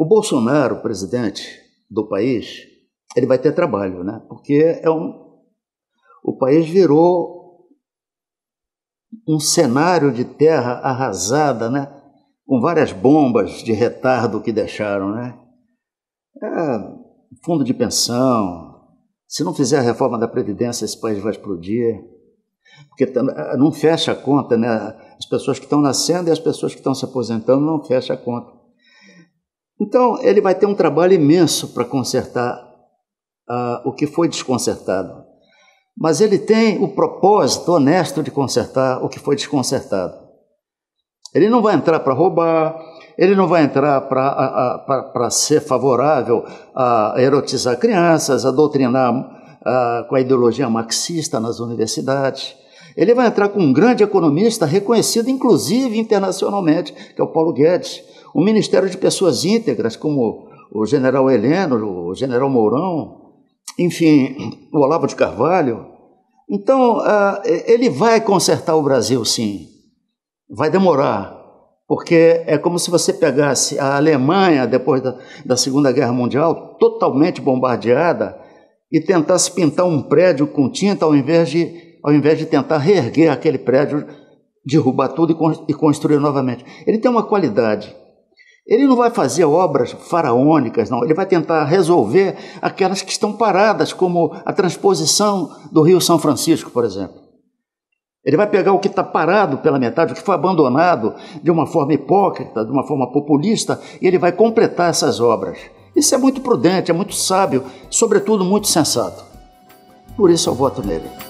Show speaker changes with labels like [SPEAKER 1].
[SPEAKER 1] O Bolsonaro, presidente do país, ele vai ter trabalho, né? Porque é um, o país virou um cenário de terra arrasada, né? Com várias bombas de retardo que deixaram, né? É, fundo de pensão. Se não fizer a reforma da Previdência, esse país vai explodir. Porque tá, não fecha a conta, né? As pessoas que estão nascendo e as pessoas que estão se aposentando não fecha a conta. Então, ele vai ter um trabalho imenso para consertar uh, o que foi desconcertado. Mas ele tem o propósito honesto de consertar o que foi desconcertado. Ele não vai entrar para roubar, ele não vai entrar para ser favorável a erotizar crianças, a doutrinar ah, com a ideologia marxista nas universidades. Ele vai entrar com um grande economista, reconhecido inclusive internacionalmente, que é o Paulo Guedes. O Ministério de Pessoas Íntegras, como o general Heleno, o general Mourão, enfim, o Olavo de Carvalho. Então, ah, ele vai consertar o Brasil, sim. Vai demorar, porque é como se você pegasse a Alemanha, depois da, da Segunda Guerra Mundial, totalmente bombardeada, e tentasse pintar um prédio com tinta ao invés de ao invés de tentar reerguer aquele prédio, derrubar tudo e construir novamente. Ele tem uma qualidade. Ele não vai fazer obras faraônicas, não. Ele vai tentar resolver aquelas que estão paradas, como a transposição do Rio São Francisco, por exemplo. Ele vai pegar o que está parado pela metade, o que foi abandonado de uma forma hipócrita, de uma forma populista, e ele vai completar essas obras. Isso é muito prudente, é muito sábio, sobretudo muito sensato. Por isso eu voto nele.